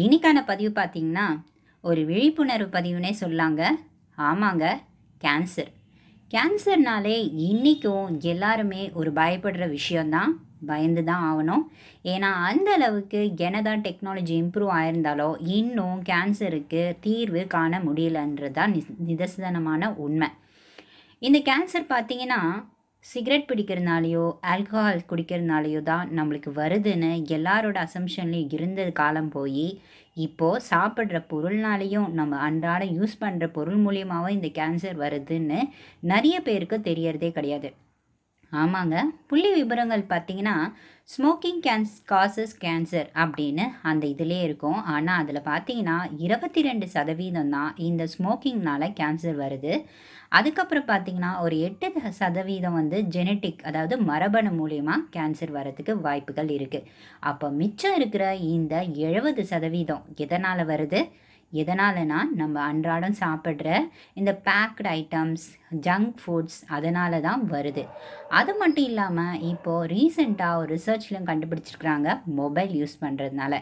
இன்னைக்கான பதிவு பார்த்திங்கன்னா ஒரு விழிப்புணர்வு பதிவுனே சொல்லாங்க ஆமாங்க கேன்சர் கேன்சர்னாலே இன்றைக்கும் எல்லாருமே ஒரு பயப்படுற விஷயந்தான் பயந்து தான் ஆகணும் ஏன்னா அந்த அளவுக்கு என்னதான் டெக்னாலஜி இம்ப்ரூவ் ஆயிருந்தாலோ இன்னும் கேன்சருக்கு தீர்வு காண முடியலன்றது தான் நிதர்சனமான உண்மை இந்த கேன்சர் பார்த்திங்கன்னா சிகரெட் பிடிக்கிறதுனாலையோ ஆல்கஹால் குடிக்கிறதுனாலையோ தான் நம்மளுக்கு வருதுன்னு எல்லாரோட அசம்ஷன்லேயும் இருந்த காலம் போய் இப்போது சாப்பிட்ற பொருள்னாலேயும் நம்ம அன்றாட யூஸ் பண்ணுற பொருள் மூலியமாகவும் இந்த கேன்சர் வருதுன்னு நிறைய பேருக்கு தெரியறதே கிடையாது ஆமாங்க புள்ளி விபரங்கள் பார்த்தீங்கன்னா ஸ்மோக்கிங் கேன்ஸ் காசஸ் கேன்சர் அப்படின்னு அந்த இதிலே இருக்கும் ஆனால் அதில் பார்த்தீங்கன்னா இருபத்தி ரெண்டு சதவீதம் தான் இந்த ஸ்மோக்கிங்னால் கேன்சர் வருது அதுக்கப்புறம் பார்த்தீங்கன்னா ஒரு எட்டு சதவீதம் வந்து ஜெனட்டிக் அதாவது மரபணு மூலியமாக கேன்சர் வர்றதுக்கு வாய்ப்புகள் இருக்குது அப்போ மிச்சம் இருக்கிற இந்த எழுபது சதவீதம் எதனால் வருது எதனாலனா நம்ம அன்றாடம் சாப்பிட்ற இந்த பேக்டு ஐட்டம்ஸ் ஜங்க் ஃபுட்ஸ் அதனால தான் வருது அது மட்டும் இல்லாமல் இப்போது ரீசெண்டாக ஒரு ரிசர்ச்லையும் கண்டுபிடிச்சிருக்கிறாங்க மொபைல் யூஸ் பண்ணுறதுனால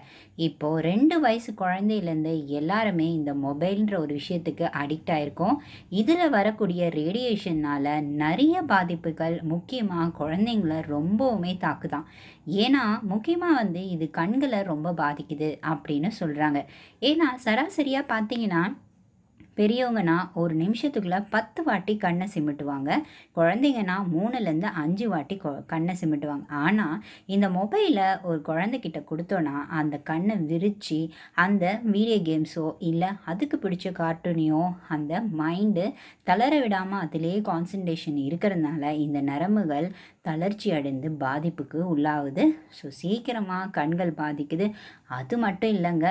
இப்போது ரெண்டு வயசு குழந்தையிலேருந்து எல்லாருமே இந்த மொபைல்ன்ற ஒரு விஷயத்துக்கு அடிக்ட் ஆகிருக்கோம் இதில் வரக்கூடிய ரேடியேஷன்னால் நிறைய பாதிப்புகள் முக்கியமாக குழந்தைங்கள ரொம்பவுமே தாக்குதான் ஏன்னா முக்கியமாக வந்து இது கண்களை ரொம்ப பாதிக்குது அப்படின்னு சொல்கிறாங்க ஏன்னா சராசரியாக பார்த்தீங்கன்னா பெரியவங்கன்னா ஒரு நிமிஷத்துக்குள்ளே பத்து வாட்டி கண்ணை சிமிட்டுவாங்க குழந்தைங்கன்னா மூணுலேருந்து அஞ்சு வாட்டி கண்ணை சிமிட்டுவாங்க ஆனால் இந்த மொபைலை ஒரு குழந்தைக்கிட்ட கொடுத்தோன்னா அந்த கண்ணை விரித்து அந்த வீடியோ கேம்ஸோ இல்லை அதுக்கு பிடிச்ச கார்ட்டூனையோ அந்த மைண்டு தளர விடாமல் அதிலேயே கான்சன்ட்ரேஷன் இருக்கிறதுனால இந்த நரம்புகள் தளர்ச்சி அடைந்து பாதிப்புக்கு உள்ளாகுது ஸோ சீக்கிரமாக கண்கள் பாதிக்குது அது மட்டும் இல்லைங்க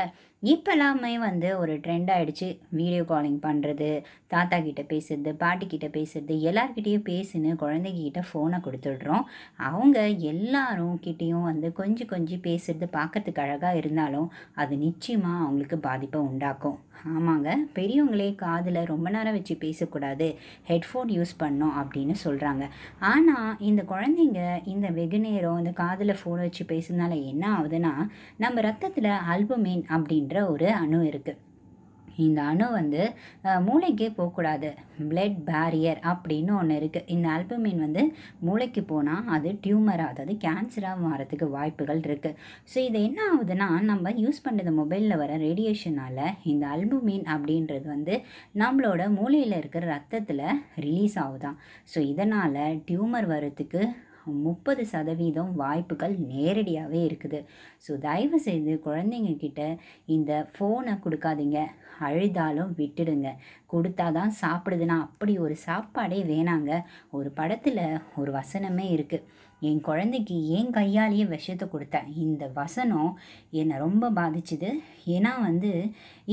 இப்போல்லாமே வந்து ஒரு ட்ரெண்ட் ஆகிடுச்சு வீடியோ காலிங் பண்ணுறது தாத்தா கிட்டே பேசுறது பாட்டிக்கிட்ட பேசுறது எல்லார்கிட்டேயும் பேசுன்னு குழந்தைகிட்ட ஃபோனை கொடுத்துடுறோம் அவங்க எல்லாரும் கிட்டேயும் வந்து கொஞ்சம் கொஞ்சம் பேசுறது பார்க்கறதுக்கு அழகாக இருந்தாலும் அது நிச்சயமாக அவங்களுக்கு பாதிப்பை உண்டாக்கும் ஆமாங்க பெரியவங்களே காதில் ரொம்ப நேரம் வச்சு பேசக்கூடாது ஹெட்ஃபோன் யூஸ் பண்ணோம் அப்படின்னு சொல்கிறாங்க ஆனால் இந்த குழந்தைங்க இந்த வெகு நேரம் இந்த காதில் ஃபோன் வச்சு பேசுனால என்ன ஆகுதுன்னா நம்ம ரத்தத்தில் அல்புமின் அப்படின்ற அப்படின்ற ஒரு அணு இருக்குது இந்த அணு வந்து மூளைக்கே போகக்கூடாது பிளட் பேரியர் அப்படின்னு ஒன்று இருக்குது இந்த ஆல்புமின் வந்து மூளைக்கு போனால் அது டியூமராக அதாவது கேன்சராக மாறத்துக்கு வாய்ப்புகள் இருக்குது ஸோ இது என்ன ஆகுதுன்னா நம்ம யூஸ் பண்ணுறது மொபைலில் வர ரேடியேஷனால் இந்த அல்புமின் அப்படின்றது வந்து நம்மளோட மூளையில் இருக்கிற ரத்தத்தில் ரிலீஸ் ஆகுதான் ஸோ இதனால் டியூமர் வரத்துக்கு முப்பது சதவீதம் வாய்ப்புகள் நேரடியாகவே இருக்குது ஸோ தயவு செய்து குழந்தைங்கக்கிட்ட இந்த ஃபோனை கொடுக்காதீங்க அழுதாலும் விட்டுடுங்க கொடுத்தா தான் சாப்பிடுதுன்னா அப்படி ஒரு சாப்பாடே வேணாங்க ஒரு படத்தில் ஒரு வசனமே இருக்குது என் குழந்தைக்கு என் கையாலேயே விஷத்தை கொடுத்தேன் இந்த வசனம் என்னை ரொம்ப பாதிச்சுது ஏன்னா வந்து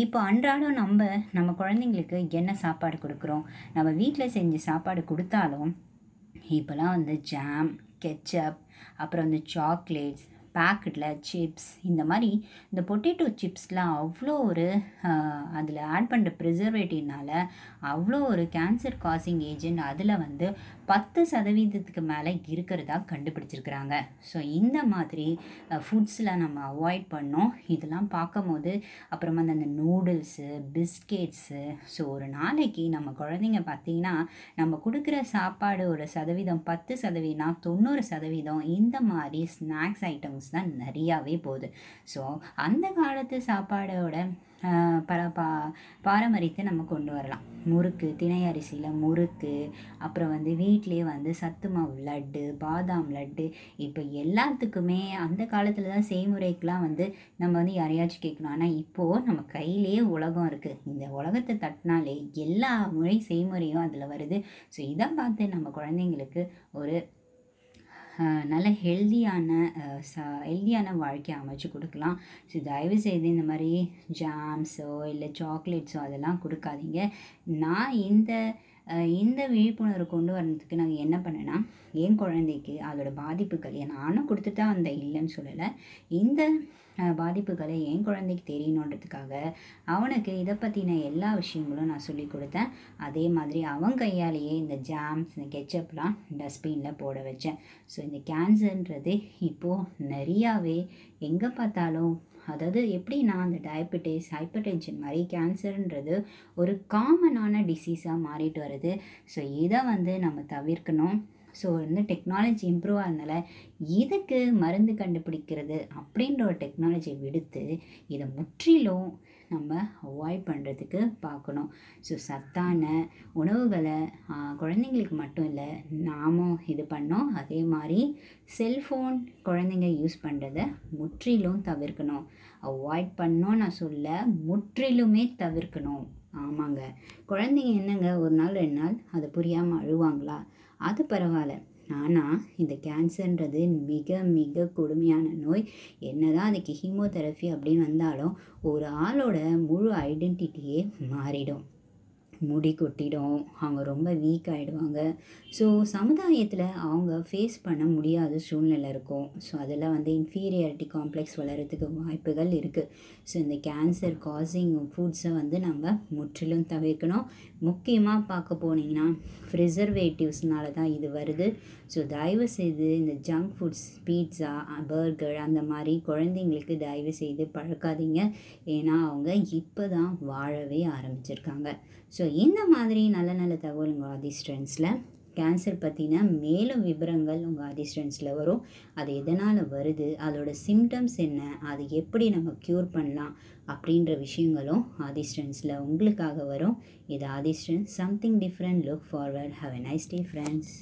இப்போ அன்றாடம் நம்ம நம்ம குழந்தைங்களுக்கு என்ன சாப்பாடு கொடுக்குறோம் நம்ம வீட்டில் செஞ்ச சாப்பாடு கொடுத்தாலும் இப்போலாம் வந்து ஜாம் கெச்சப் அப்புறம் வந்து சாக்லேட்ஸ் பேக்கெட்டில் சிப்ஸ் இந்த மாதிரி இந்த பொட்டேட்டோ சிப்ஸ்லாம் அவ்வளோ ஒரு அதில் ஆட் பண்ணுற ப்ரிசர்வேட்டிவ்னால் அவ்வளோ ஒரு கேன்சர் காசிங் ஏஜென்ட் அதில் வந்து பத்து சதவீதத்துக்கு மேலே இருக்கிறதா கண்டுபிடிச்சிருக்கிறாங்க ஸோ இந்த மாதிரி ஃபுட்ஸில் நம்ம அவாய்ட் பண்ணோம் இதெல்லாம் பார்க்கும்போது அப்புறமா அந்த நூடுல்ஸு பிஸ்கெட்ஸு ஸோ ஒரு நாளைக்கு நம்ம குழந்தைங்க பார்த்திங்கன்னா நம்ம கொடுக்குற சாப்பாடு ஒரு சதவீதம் பத்து சதவீதம் தொண்ணூறு சதவீதம் இந்த மாதிரி ஸ்நாக்ஸ் ஐட்டம்ஸ் சாங்ஸ் தான் நிறையாவே போகுது ஸோ அந்த காலத்து சாப்பாடோட பல பா பாரம்பரியத்தை நம்ம கொண்டு வரலாம் முறுக்கு திணை அரிசியில் முறுக்கு அப்புறம் வந்து வீட்லேயே வந்து சத்து மாவு லட்டு பாதாம் லட்டு இப்போ எல்லாத்துக்குமே அந்த காலத்தில் தான் செய்முறைக்கெலாம் வந்து நம்ம வந்து யாரையாச்சும் கேட்கணும் ஆனால் இப்போது நம்ம கையிலேயே உலகம் இருக்குது இந்த உலகத்தை தட்டினாலே எல்லா முறை செய்முறையும் அதில் வருது ஸோ இதை பார்த்து நம்ம குழந்தைங்களுக்கு ஒரு நல்ல ஹெல்தியான ச ஹெல்தியான வாழ்க்கையை அமைச்சு கொடுக்கலாம் ஸோ தயவு செய்து இந்த மாதிரி ஜாம்ஸோ இல்லை சாக்லேட்ஸோ அதெல்லாம் கொடுக்காதீங்க நான் இந்த இந்த விழிப்புணர்வு கொண்டு வரதுக்கு நாங்கள் என்ன பண்ணேன்னா என் குழந்தைக்கு அதோடய பாதிப்புகள் நானும் கொடுத்துட்டா அந்த இல்லைன்னு சொல்லலை இந்த பாதிப்புகளை என் குழந்தைக்கு தெரியணுன்றதுக்காக அவனுக்கு இதை பற்றின எல்லா விஷயங்களும் நான் சொல்லி கொடுத்தேன் அதே மாதிரி அவன் கையாலேயே இந்த ஜாம்ஸ் இந்த கெச்சப்லாம் டஸ்ட்பினில் போட வச்சேன் ஸோ இந்த கேன்சர்ன்றது இப்போது நிறையாவே எங்கே பார்த்தாலும் அதாவது எப்படின்னா அந்த டயபெட்டிஸ் ஹைப்பர் டென்ஷன் மாதிரி கேன்சர்ன்றது ஒரு காமனான டிசீஸாக மாறிட்டு வருது ஸோ இதை வந்து நம்ம தவிர்க்கணும் ஸோ வந்து டெக்னாலஜி இம்ப்ரூவ் ஆனதுனால எதுக்கு மருந்து கண்டுபிடிக்கிறது அப்படின்ற ஒரு டெக்னாலஜியை விடுத்து இதை முற்றிலும் நம்ம அவாய்ட் பண்ணுறதுக்கு பார்க்கணும் ஸோ சத்தான உணவுகளை குழந்தைங்களுக்கு மட்டும் இல்லை நாமும் இது பண்ணோம் அதே மாதிரி செல்ஃபோன் குழந்தைங்க யூஸ் பண்ணுறத முற்றிலும் தவிர்க்கணும் அவாய்ட் பண்ணோம் நான் சொல்ல முற்றிலுமே தவிர்க்கணும் ஆமாங்க குழந்தைங்க என்னங்க ஒரு நாள் ரெண்டு நாள் அதை புரியாமல் அழுவாங்களா அது பரவாயில்ல ஆனால் இந்த கேன்சர்ன்றது மிக மிக கொடுமையான நோய் என்ன தான் அதுக்கு ஹீமோதெரப்பி அப்படின்னு வந்தாலும் ஒரு ஆளோட முழு ஐடென்டிட்டியே மாறிடும் முடி கொட்டிடும் அவங்க ரொம்ப வீக் ஆகிடுவாங்க ஸோ சமுதாயத்தில் அவங்க ஃபேஸ் பண்ண முடியாத சூழ்நிலை இருக்கும் ஸோ அதில் வந்து இன்ஃபீரியாரிட்டி காம்ப்ளெக்ஸ் வளர்கிறதுக்கு வாய்ப்புகள் இருக்குது ஸோ இந்த கேன்சர் காசிங் ஃபுட்ஸை வந்து நம்ம முற்றிலும் தவிர்க்கணும் முக்கியமாக பார்க்க போனீங்கன்னா ப்ரிசர்வேட்டிவ்ஸ்னால தான் இது வருது ஸோ தயவு செய்து இந்த ஜங்க் ஃபுட்ஸ் பீட்ஸா பர்கர் அந்த மாதிரி குழந்தைங்களுக்கு தயவு செய்து பழக்காதீங்க ஏன்னா அவங்க இப்போ தான் வாழவே ஆரம்பிச்சிருக்காங்க ஸோ இந்த மாதிரி நல்ல நல்ல தகவலுங்க ஸ்ட்ரெண்ட்ஸில் கேன்சர் பற்றின மேலும் விவரங்கள் உங்கள் அதிஸ்டன்ஸில் வரும் அது எதனால் வருது அதோடய சிம்டம்ஸ் என்ன அது எப்படி நம்ம க்யூர் பண்ணலாம் அப்படின்ற விஷயங்களும் ஆதிஸ்டன்ஸில் உங்களுக்காக வரும் இது ஆதிஸ்டன் something different look forward have a nice day friends